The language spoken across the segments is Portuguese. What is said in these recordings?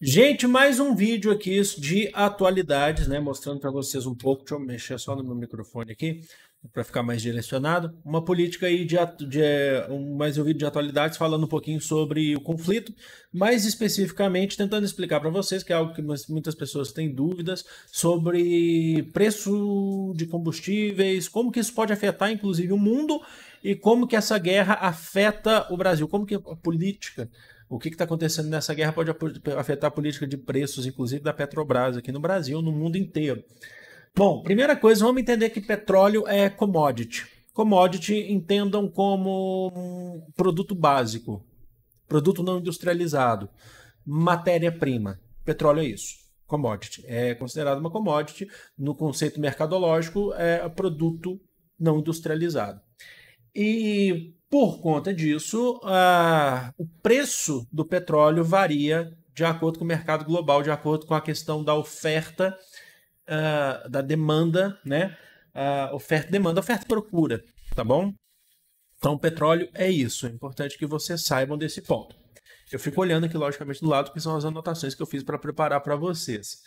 Gente, mais um vídeo aqui de atualidades, né? Mostrando para vocês um pouco. Deixa eu mexer só no meu microfone aqui para ficar mais direcionado. Uma política aí de, de é, um, mais um vídeo de atualidades falando um pouquinho sobre o conflito, mais especificamente tentando explicar para vocês que é algo que muitas pessoas têm dúvidas sobre preço de combustíveis, como que isso pode afetar inclusive o mundo e como que essa guerra afeta o Brasil, como que a política o que está acontecendo nessa guerra pode afetar a política de preços, inclusive da Petrobras aqui no Brasil, no mundo inteiro. Bom, primeira coisa, vamos entender que petróleo é commodity. Commodity entendam como produto básico, produto não industrializado, matéria-prima. Petróleo é isso commodity. É considerado uma commodity no conceito mercadológico, é produto não industrializado. E por conta disso, o preço do petróleo varia de acordo com o mercado global, de acordo com a questão da oferta, ah, da demanda, né? oferta, demanda, oferta e procura, tá bom? Então, o petróleo é isso. É importante que vocês saibam desse ponto. Eu fico olhando aqui, logicamente, do lado, porque são as anotações que eu fiz para preparar para vocês.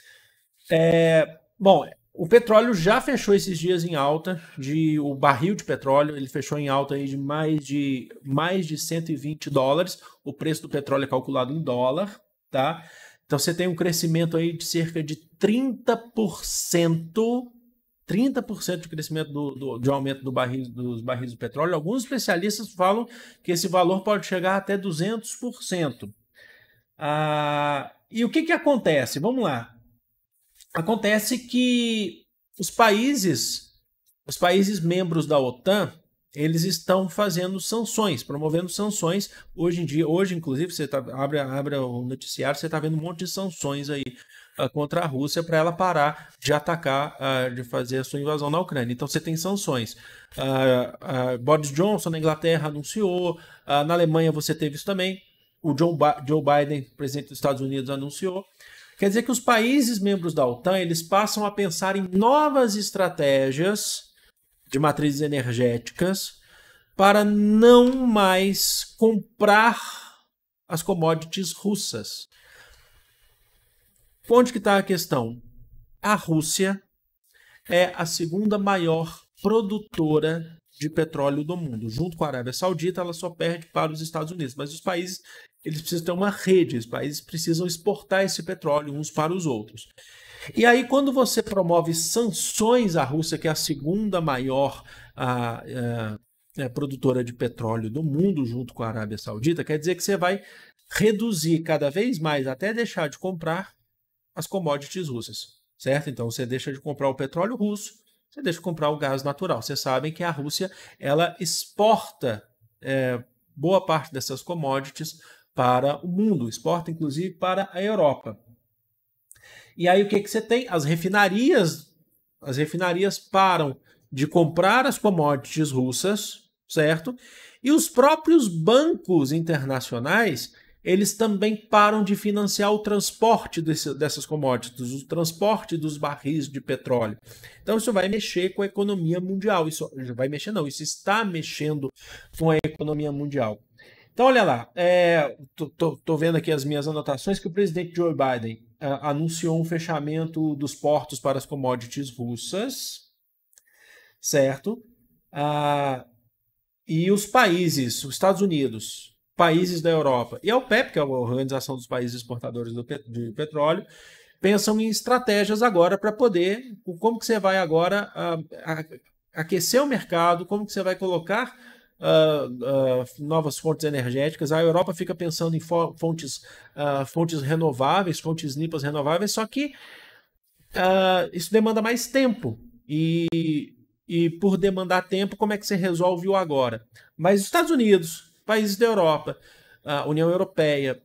É, bom, o petróleo já fechou esses dias em alta, de o barril de petróleo, ele fechou em alta aí de mais de mais de 120 dólares. O preço do petróleo é calculado em dólar, tá? Então você tem um crescimento aí de cerca de 30%, 30% de crescimento do, do, de aumento do barril, dos barris do petróleo. Alguns especialistas falam que esse valor pode chegar até 200%. Ah, e o que, que acontece? Vamos lá. Acontece que os países, os países membros da OTAN, eles estão fazendo sanções, promovendo sanções. Hoje em dia, hoje, inclusive, você tá, abre, abre o noticiário, você está vendo um monte de sanções aí uh, contra a Rússia para ela parar de atacar, uh, de fazer a sua invasão na Ucrânia. Então você tem sanções. Uh, Boris Johnson na Inglaterra anunciou, na Alemanha você teve isso também. O Joe, Joe Biden, presidente dos Estados Unidos, anunciou. Quer dizer que os países membros da OTAN eles passam a pensar em novas estratégias de matrizes energéticas para não mais comprar as commodities russas. Onde que está a questão? A Rússia é a segunda maior produtora de petróleo do mundo. Junto com a Arábia Saudita, ela só perde para os Estados Unidos. Mas os países eles precisam ter uma rede, os países precisam exportar esse petróleo uns para os outros. E aí, quando você promove sanções à Rússia, que é a segunda maior a, a, a produtora de petróleo do mundo, junto com a Arábia Saudita, quer dizer que você vai reduzir cada vez mais, até deixar de comprar as commodities russas, certo? Então, você deixa de comprar o petróleo russo você deixa de comprar o gás natural. Vocês sabem que a Rússia ela exporta é, boa parte dessas commodities para o mundo, exporta inclusive para a Europa. E aí o que, que você tem? As refinarias, as refinarias param de comprar as commodities russas, certo? E os próprios bancos internacionais eles também param de financiar o transporte desse, dessas commodities, o transporte dos barris de petróleo. Então isso vai mexer com a economia mundial. Isso vai mexer não, isso está mexendo com a economia mundial. Então olha lá, é, tô, vendo aqui as minhas anotações que o presidente Joe Biden é, anunciou um fechamento dos portos para as commodities russas, certo? Ah, e os países, os Estados Unidos, países da Europa. E a OPEP, que é a Organização dos Países Exportadores de Petróleo, pensam em estratégias agora para poder, como que você vai agora uh, aquecer o mercado, como que você vai colocar Uh, uh, novas fontes energéticas. A Europa fica pensando em fontes, uh, fontes renováveis, fontes limpas renováveis, só que isso demanda mais tempo. E, e por demandar tempo, como é que você resolve o agora? Mas os Estados Unidos, países da Europa, a União Europeia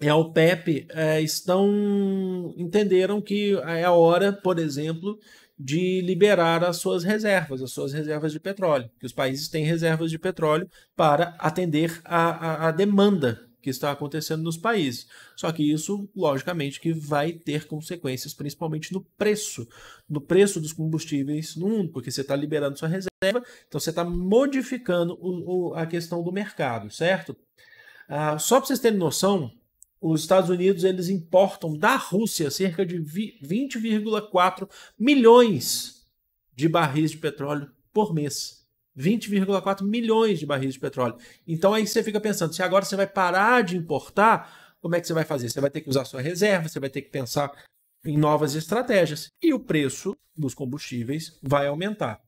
e a OPEP é, estão entenderam que é a hora, por exemplo, de liberar as suas reservas, as suas reservas de petróleo, que os países têm reservas de petróleo para atender a, a, a demanda que está acontecendo nos países. Só que isso, logicamente, que vai ter consequências, principalmente no preço, no preço dos combustíveis no mundo, porque você está liberando sua reserva, então você está modificando o, o, a questão do mercado, certo? Ah, só para vocês terem noção, os Estados Unidos eles importam da Rússia cerca de 20,4 milhões de barris de petróleo por mês. 20,4 milhões de barris de petróleo. Então aí você fica pensando, se agora você vai parar de importar, como é que você vai fazer? Você vai ter que usar sua reserva, você vai ter que pensar em novas estratégias. E o preço dos combustíveis vai aumentar.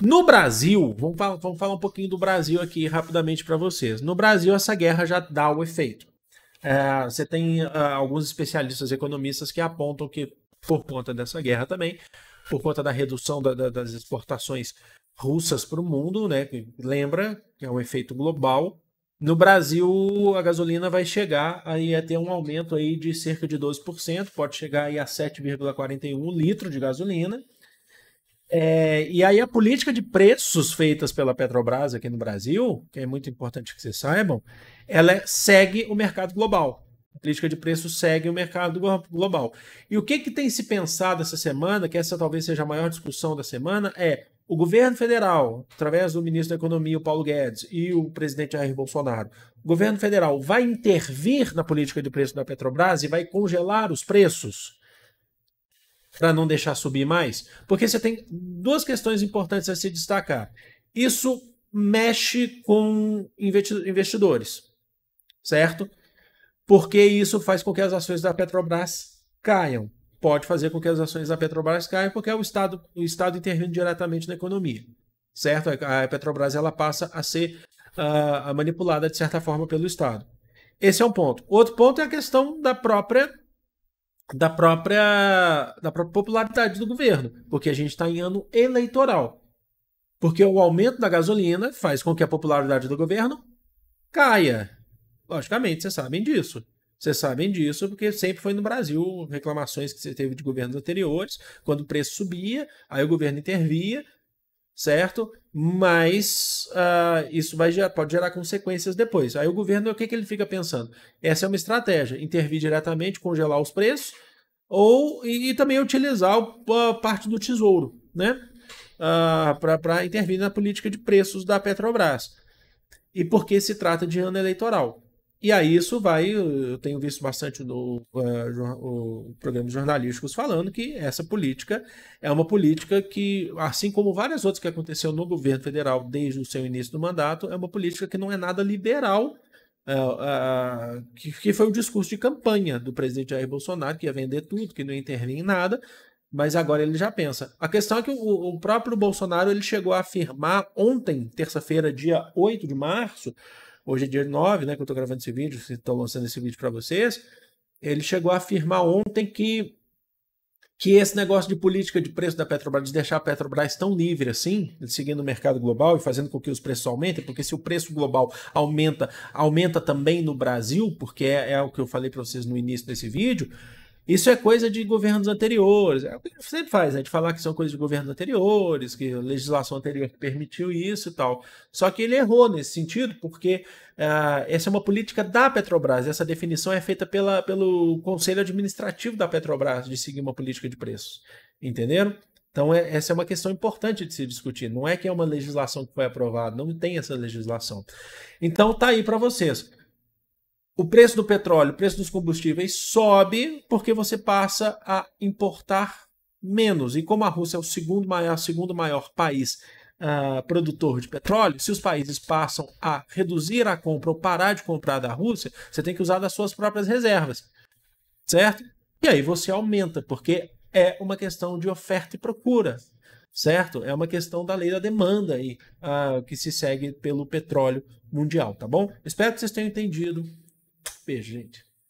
No Brasil, vamos falar, vamos falar um pouquinho do Brasil aqui rapidamente para vocês. No Brasil, essa guerra já dá o efeito. É, você tem uh, alguns especialistas economistas que apontam que, por conta dessa guerra também, por conta da redução da, da, das exportações russas para o mundo, né? Lembra que é um efeito global. No Brasil, a gasolina vai chegar aí a ter um aumento aí de cerca de 12%, pode chegar aí a 7,41 litro de gasolina. É, e aí a política de preços feitas pela Petrobras aqui no Brasil, que é muito importante que vocês saibam, ela é, segue o mercado global. A política de preço segue o mercado global. E o que, que tem se pensado essa semana, que essa talvez seja a maior discussão da semana, é o governo federal, através do ministro da Economia, o Paulo Guedes, e o presidente Jair Bolsonaro, o governo federal vai intervir na política de preço da Petrobras e vai congelar os preços para não deixar subir mais? Porque você tem duas questões importantes a se destacar. Isso mexe com investidores, certo? porque isso faz com que as ações da Petrobras caiam. Pode fazer com que as ações da Petrobras caiam, porque é o Estado, o Estado intervindo diretamente na economia. Certo? A Petrobras ela passa a ser uh, manipulada, de certa forma, pelo Estado. Esse é um ponto. Outro ponto é a questão da própria da própria da própria popularidade do governo, porque a gente está em ano eleitoral. Porque o aumento da gasolina faz com que a popularidade do governo caia. Logicamente, vocês sabem disso. Vocês sabem disso porque sempre foi no Brasil reclamações que você teve de governos anteriores, quando o preço subia, aí o governo intervia, certo? Mas uh, isso vai gerar, pode gerar consequências depois. Aí o governo, o que, que ele fica pensando? Essa é uma estratégia: intervir diretamente, congelar os preços, ou e, e também utilizar a parte do tesouro, né? Uh, ah, para intervir na política de preços da Petrobras. E porque se trata de ano eleitoral. E aí isso vai, eu tenho visto bastante no uh, eh, programa jornalísticos falando que essa política é uma política que, assim como várias outras que aconteceu no governo federal desde o seu início do mandato, é uma política que não é nada liberal, uh, uh, que, que foi o discurso de campanha do presidente Jair Bolsonaro, que ia vender tudo, que não ia intervir em nada, mas agora ele já pensa. A questão é que o, o próprio Bolsonaro ele chegou a afirmar ontem, terça-feira, dia 8 de março, hoje é dia 9, né, que eu estou gravando esse vídeo, estou lançando esse vídeo para vocês, ele chegou a afirmar ontem que que esse negócio de política de preço da Petrobras, de deixar a Petrobras tão livre assim, seguindo o mercado global e fazendo com que os preços aumentem, porque se o preço global aumenta, aumenta também no Brasil, porque é, é o que eu falei para vocês no início desse vídeo, isso é coisa de governos anteriores. É o que sempre faz, né? De falar que são coisas de governos anteriores, que a legislação anterior permitiu isso e tal. Só que ele errou nesse sentido, porque uh, essa é uma política da Petrobras. Essa definição é feita pela, pelo Conselho Administrativo da Petrobras de seguir uma política de preços. Entenderam? Então, é, essa é uma questão importante de se discutir. Não é que é uma legislação que foi aprovada, não tem essa legislação. Então, tá aí para vocês o preço do petróleo, o preço dos combustíveis sobe porque você passa a importar menos. E como a Rússia é o segundo maior, segundo maior país uh, produtor de petróleo, se os países passam a reduzir a compra ou parar de comprar da Rússia, você tem que usar das suas próprias reservas, certo? E aí você aumenta, porque é uma questão de oferta e procura, certo? É uma questão da lei da demanda aí, uh, que se segue pelo petróleo mundial, tá bom? Espero que vocês tenham entendido despejo, gente.